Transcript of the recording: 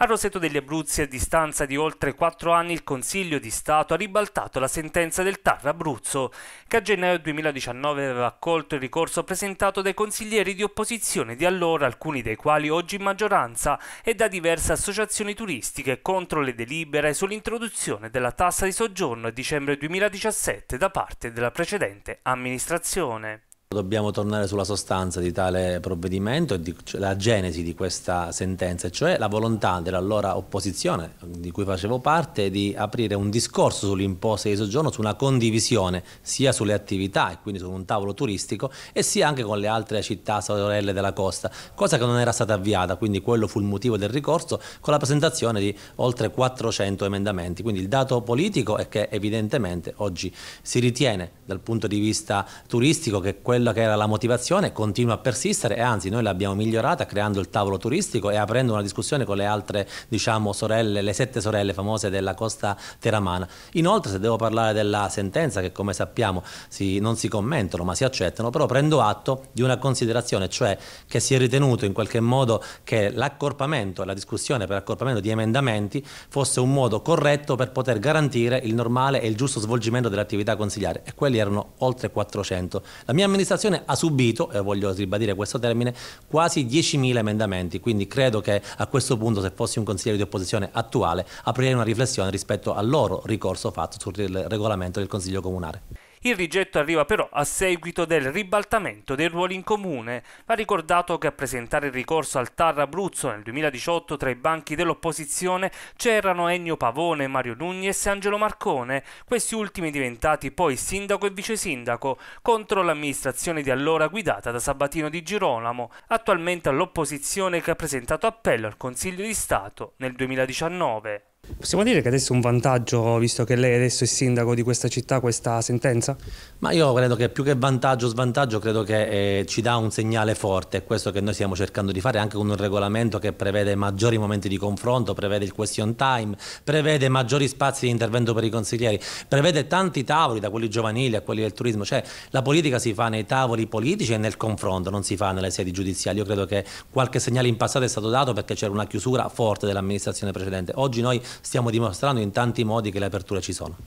A Roseto degli Abruzzi, a distanza di oltre quattro anni, il Consiglio di Stato ha ribaltato la sentenza del TAR Abruzzo, che a gennaio 2019 aveva accolto il ricorso presentato dai consiglieri di opposizione di allora, alcuni dei quali oggi in maggioranza, e da diverse associazioni turistiche contro le delibere sull'introduzione della tassa di soggiorno a dicembre 2017 da parte della precedente amministrazione. Dobbiamo tornare sulla sostanza di tale provvedimento e cioè, la genesi di questa sentenza, cioè la volontà dell'allora opposizione, di cui facevo parte, di aprire un discorso sull'imposta di soggiorno, su una condivisione sia sulle attività e quindi su un tavolo turistico e sia anche con le altre città sorelle della costa, cosa che non era stata avviata, quindi quello fu il motivo del ricorso con la presentazione di oltre 400 emendamenti. Quindi il dato politico è che evidentemente oggi si ritiene dal punto di vista turistico che quello quella che era la motivazione continua a persistere e anzi noi l'abbiamo migliorata creando il tavolo turistico e aprendo una discussione con le altre diciamo, sorelle, le sette sorelle famose della costa teramana. Inoltre se devo parlare della sentenza che come sappiamo si, non si commentano ma si accettano, però prendo atto di una considerazione, cioè che si è ritenuto in qualche modo che l'accorpamento, la discussione per accorpamento di emendamenti fosse un modo corretto per poter garantire il normale e il giusto svolgimento dell'attività consigliare e quelli erano oltre 400. La mia amministrazione amministrazione ha subito, e voglio ribadire questo termine, quasi 10.000 emendamenti, quindi credo che a questo punto se fossi un consigliere di opposizione attuale aprirei una riflessione rispetto al loro ricorso fatto sul regolamento del Consiglio Comunale. Il rigetto arriva però a seguito del ribaltamento dei ruoli in comune. Va ricordato che a presentare il ricorso al Tar Abruzzo nel 2018 tra i banchi dell'opposizione c'erano Ennio Pavone, Mario Nugnes e Angelo Marcone, questi ultimi diventati poi sindaco e vice sindaco contro l'amministrazione di allora guidata da Sabatino di Girolamo, attualmente all'opposizione che ha presentato appello al Consiglio di Stato nel 2019. Possiamo dire che adesso è un vantaggio, visto che lei adesso è sindaco di questa città, questa sentenza? Ma io credo che più che vantaggio o svantaggio, credo che eh, ci dà un segnale forte, è questo che noi stiamo cercando di fare anche con un regolamento che prevede maggiori momenti di confronto, prevede il question time, prevede maggiori spazi di intervento per i consiglieri, prevede tanti tavoli, da quelli giovanili a quelli del turismo, cioè la politica si fa nei tavoli politici e nel confronto, non si fa nelle sedi giudiziali. Io credo che qualche segnale in passato è stato dato perché c'era una chiusura forte dell'amministrazione precedente. Oggi noi stiamo dimostrando in tanti modi che le aperture ci sono.